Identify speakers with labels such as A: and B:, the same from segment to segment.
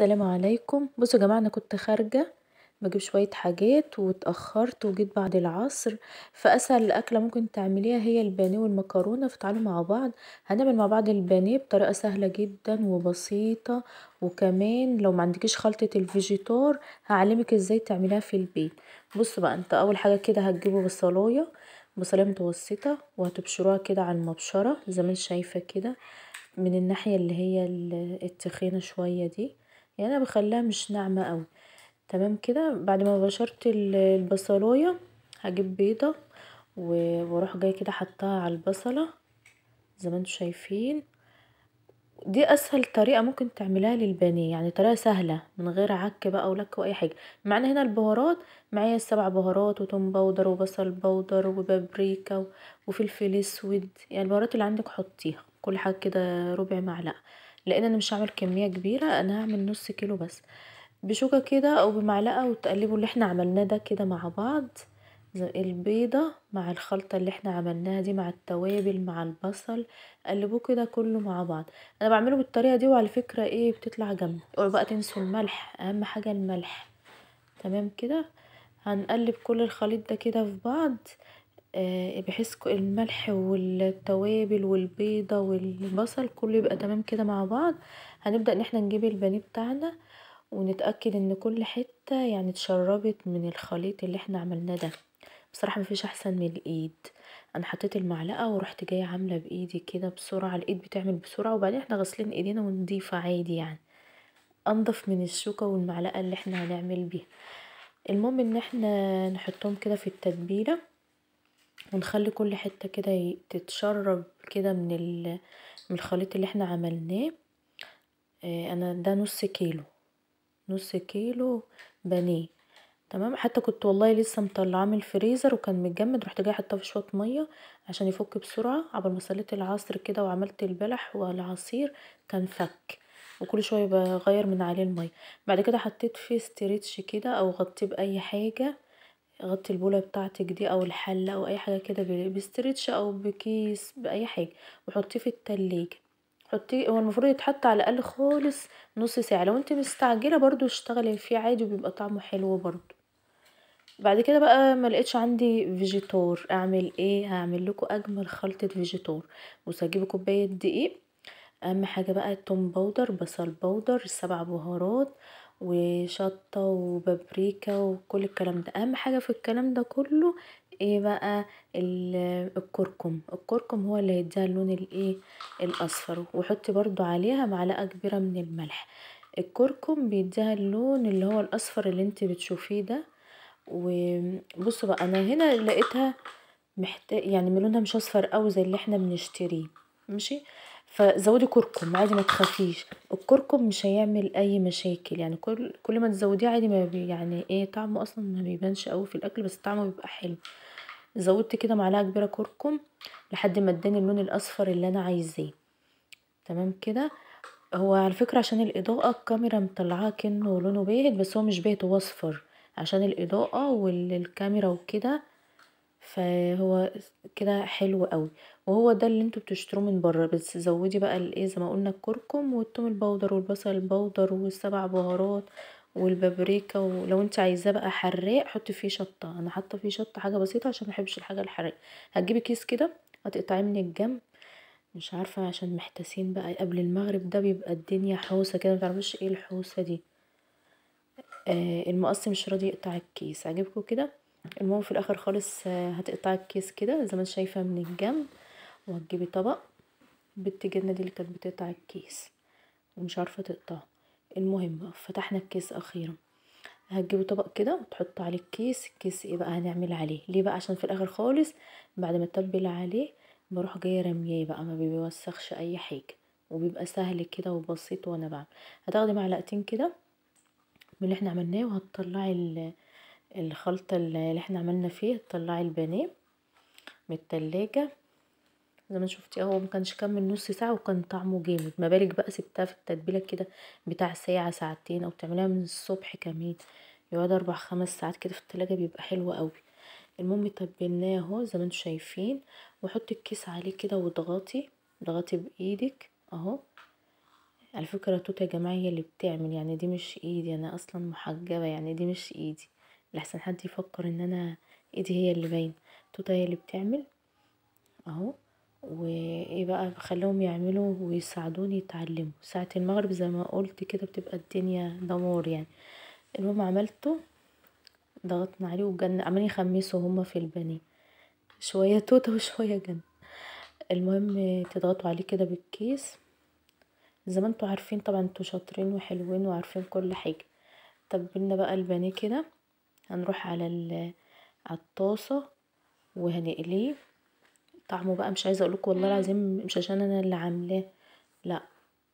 A: السلام عليكم بصوا يا جماعه انا كنت خارجه بجيب شويه حاجات واتاخرت وجيت بعد العصر فاسهل اكله ممكن تعمليها هي البانيه والمكرونه فتعالوا مع بعض هنعمل مع بعض البانيه بطريقه سهله جدا وبسيطه وكمان لو ما عندكيش خلطه الفيجيتار هعلمك ازاي تعمليها في البيت بصوا بقى انت اول حاجه كده هتجيبوا بصلايه بصلايه متوسطه وهتبشروها كده على المبشره زي ما انت شايفه كده من الناحيه اللي هي التخينه شويه دي يعني انا بخليها مش ناعمة قوي تمام كده بعد ما بشرت البصلاية هجيب بيضة واروح جاي كده حطها على البصلة زي ما انتم شايفين دي اسهل طريقه ممكن تعملها للبانيه يعني طريقه سهله من غير عك بقى ولك واي حاجه معنا هنا البهارات معايا السبع بهارات وتوم بودر وبصل بودر وبابريكا وفلفل اسود يعني البهارات اللي عندك حطيها كل حاجه كده ربع معلقه لان انا مش هعمل كميه كبيره انا هعمل نص كيلو بس بشوكه كده او بمعلقه وتقلبوا اللي احنا عملناه ده كده مع بعض البيضة مع الخلطة اللي احنا عملناها دي مع التوابل مع البصل قلبوه كده كله مع بعض انا بعمله بالطريقة دي وعلى فكرة ايه بتطلع جنب اوعوا بقى تنسوا الملح اهم حاجة الملح تمام كده هنقلب كل الخليط ده كده في بعض آه، بحيث الملح والتوابل والبيضة والبصل كله يبقى تمام كده مع بعض هنبدأ ان احنا نجيب البانيه بتاعنا ونتأكد ان كل حتة يعني اتشربت من الخليط اللي احنا عملناه ده بصراحة مفيش احسن من الايد انا حطيت المعلقة ورحت جاية عاملة بايدي كده بسرعة الايد بتعمل بسرعة وبعدين احنا غاسلين ايدينا ونضيفة عادي يعني انضف من الشوكة والمعلقة اللي احنا هنعمل بيها المهم ان احنا نحطهم كده في التتبيلة ونخلي كل حتة كده تتشرب كده من الخليط اللي احنا عملناه آه، انا ده نص كيلو نص كيلو بانيه تمام حتى كنت والله لسه مطلعاه من الفريزر وكان متجمد رحت جاي حطاه في شويه ميه عشان يفك بسرعه عبر ما صليت العصر كده وعملت البلح والعصير كان فك وكل شويه بغير من عليه الميه بعد كده حطيت فيه ستريتش كده او غطيه باي حاجه يغطي البوله بتاعتك دي او الحله او اي حاجه كده بستريتش او بكيس باي حاجه وحطيه في التلاجة حطيه هو المفروض يتحط على الاقل خالص نص ساعه لو انت مستعجله برضو اشتغلي فيه عادي وبيبقى طعمه حلو برضو بعد كده بقى ما لقيتش عندي فيجيتور اعمل ايه هعمل لكم اجمل خلطه فيجيتور بص هجيب كوبايه دقيق اهم حاجه بقى التوم باودر بصل باودر السبع بهارات وشطة وبابريكا وكل الكلام ده اهم حاجة في الكلام ده كله ايه بقي الكركم الكركم هو اللي هيديها اللون الايه الاصفر وحطي برضو عليها معلقه كبيرة من الملح الكركم بيديها اللون اللي هو الاصفر اللي انتي بتشوفيه ده وبصوا بقي انا هنا لقيتها يعني لونها مش اصفر اوي زي اللي احنا بنشتريه ماشي فزودي كركم عادي ما تخافيش الكركم مش هيعمل اي مشاكل يعني كل كل ما تزوديه عادي ما بي يعني ايه طعمه اصلا ما بيبانش قوي في الاكل بس طعمه بيبقى حلو زودت كده معلقه كبيره كركم لحد ما اداني اللون الاصفر اللي انا عايزاه تمام كده هو على فكره عشان الاضاءه الكاميرا مطلعاه كانه لونه باهت بس هو مش باهت هو اصفر عشان الاضاءه والكاميرا وكده فهو كده حلو قوي وهو ده اللي انتوا بتشتروه من بره بس زودي بقى الايه زي ما قلنا الكركم والثوم البودر والبصل البودر والسبع بهارات والبابريكا ولو انت عايزاه بقى حراق حطي فيه شطه انا حاطه فيه شطه حاجه بسيطه عشان ما احبش الحاجه الحراق هتجيبي كيس كده هتقطعيه من الجنب مش عارفه عشان محتاسين بقى قبل المغرب ده بيبقى الدنيا حوسه كده ما متعرفوش ايه الحوسه دي آه المقص مش راضي يقطع الكيس عجبكم كده المهم في الاخر خالص آه، هتقطعي الكيس كده زي ما انت شايفه من الجنب وهتجيبي طبق بالتجنه دي اللي كانت بتقطع الكيس ومش عارفه تقطعه المهم فتحنا الكيس اخيرا هتجيبي طبق كده وتحط عليه الكيس الكيس ايه بقى هنعمل عليه ليه بقى عشان في الاخر خالص بعد ما اتبل عليه بروح جايه رمياه بقى ما بيوسخش اي حاجه وبيبقى سهل كده وبسيط وانا بعمل هتاخدي معلقتين كده من اللي احنا عملناه وهتطلعي الخلطة اللي احنا عملنا فيه تطلعي البانيه من التلاجة زي ما شفتي اهو مكانش كمل نص ساعة وكان طعمه جامد ما بالك بقى سبتها في التتبيلة كده بتاع ساعة ساعتين او تعملها من الصبح كمان يقعد اربع خمس ساعات كده في التلاجة بيبقى حلو قوي المهم تبلناه اهو زي ما انتم شايفين وحطي الكيس عليه كده واضغطي اضغطي بايدك اهو على فكرة توت يا جماعة هي اللي بتعمل يعني دي مش ايدي يعني انا اصلا محجبة يعني دي مش ايدي لحسن حد يفكر ان انا ايدي هي اللي باينه توته هي اللي بتعمل اهو وايه بقى بخليهم يعملوا ويساعدوني يتعلموا ساعة المغرب زي ما قلت كده بتبقى الدنيا دمار يعني المهم عملته ضغطنا عليه وجن عمالين يخمسوا هما في البانيه شوية توتة وشوية جن المهم تضغطوا عليه كده بالكيس زي ما انتوا عارفين طبعا انتوا شاطرين وحلوين وعارفين كل حاجة طب بقى البانيه كده هنروح على الطاسة وهنقليه طعمه بقى مش عايزه اقولك والله العظيم مش عشان انا اللي عاملاه لا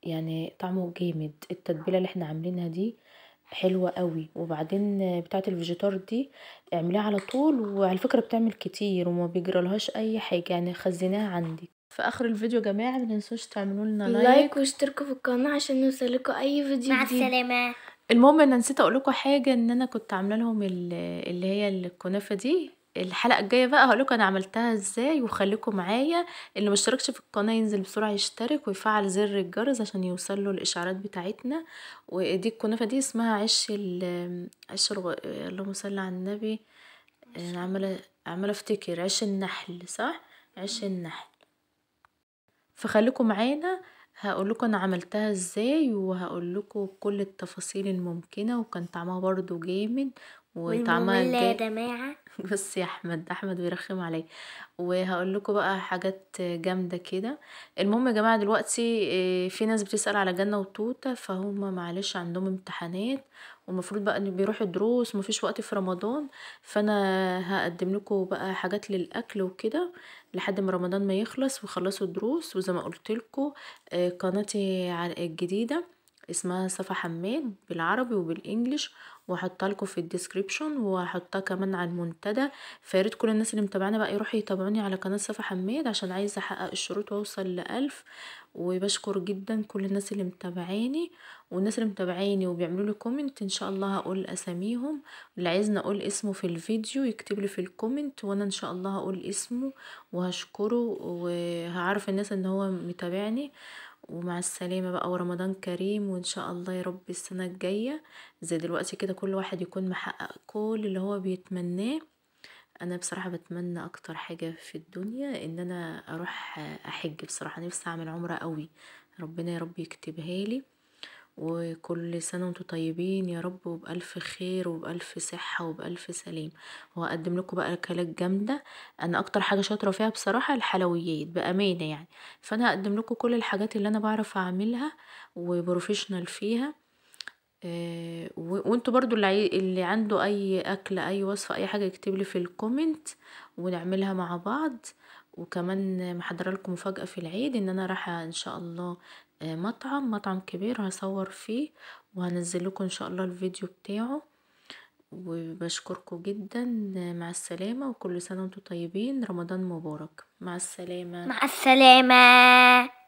A: يعني طعمه جامد التتبيله اللي احنا عاملينها دي حلوه قوي وبعدين بتاعه الفيجيتار دي اعمليها على طول وعلى فكره بتعمل كتير وما بيجرالهاش اي حاجه يعني خزيناها عندك في اخر الفيديو يا جماعه ما تنسوش تعملوا لنا لايك, لايك واشتركوا في القناه عشان يوصلكوا اي فيديو مع السلامه المهم انا نسيت اقول لكم حاجه ان انا كنت عامله لهم اللي هي الكنافه دي الحلقه الجايه بقى هقول لكم انا عملتها ازاي وخليكم معايا اللي ما اشتركش في القناه ينزل بسرعه يشترك ويفعل زر الجرس عشان يوصل له الاشعارات بتاعتنا ودي الكنافه دي اسمها عش ال عش اللهم صل على النبي انا عماله عماله افتكر عش النحل صح عش النحل فخليكم معانا هقول لكم انا عملتها ازاي وهقول لكم كل التفاصيل الممكنه وكان طعمها برضو جامد وطعمها جامد يا جماعة بص يا احمد احمد بيرخم عليا وهقول لكم بقى حاجات جامده كده المهم يا جماعه دلوقتي آه، في ناس بتسال على جنه وتوته فهم معلش عندهم امتحانات ومفروض بقى ان بيروح الدروس ومفيش وقت في رمضان فانا هقدم لكم بقى حاجات للاكل وكده لحد ما رمضان ما يخلص ويخلصوا الدروس وزي ما قلت لكم آه، قناتي الجديده اسمها صفا حماد بالعربي وبالانجلش وهحطها لكم في الديسكريبشن وهحطها كمان على المنتدى فياريت كل الناس اللي متابعانا بقى يروحوا يتابعوني على قناه صفا حماد عشان عايزه احقق الشروط واوصل لألف وبشكر جدا كل الناس اللي متابعاني والناس اللي متابعاني وبيعملوا لي كومنت ان شاء الله هقول اساميهم اللي عايزني اقول اسمه في الفيديو يكتب لي في الكومنت وانا ان شاء الله هقول اسمه وهشكره وهعرف الناس ان هو متابعني ومع السلامة بقى ورمضان كريم وان شاء الله يا رب السنة الجاية زي دلوقتي كده كل واحد يكون محقق كل اللي هو بيتمناه انا بصراحة بتمنى اكتر حاجة في الدنيا ان انا اروح احج بصراحة نفسي اعمل عمرة قوي ربنا يا رب يكتبها لي وكل سنة وانتم طيبين يا رب وبألف خير وبألف صحة وبألف سلام وهقدم لكم بقى أكلات جامدة أنا أكتر حاجة شاطرة فيها بصراحة الحلويات بأمانة يعني فأنا هقدم لكم كل الحاجات اللي أنا بعرف أعملها وبروفيشنال فيها آه وانتوا برضو اللي, اللي عنده اي اكل اي وصفة اي حاجة يكتب لي في الكومنت ونعملها مع بعض وكمان محضره لكم مفاجاه في العيد ان انا راح ان شاء الله آه، مطعم مطعم كبير هصور فيه وهنزل لكم ان شاء الله الفيديو بتاعه وبشكركم جدا مع السلامه وكل سنه وانتم طيبين رمضان مبارك مع السلامه مع السلامه